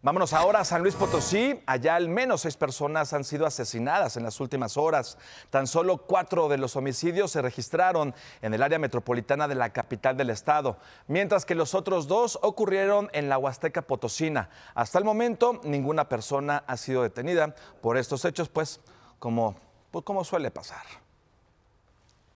Vámonos ahora a San Luis Potosí. Allá al menos seis personas han sido asesinadas en las últimas horas. Tan solo cuatro de los homicidios se registraron en el área metropolitana de la capital del estado, mientras que los otros dos ocurrieron en la Huasteca Potosina. Hasta el momento, ninguna persona ha sido detenida por estos hechos, pues como, pues, como suele pasar.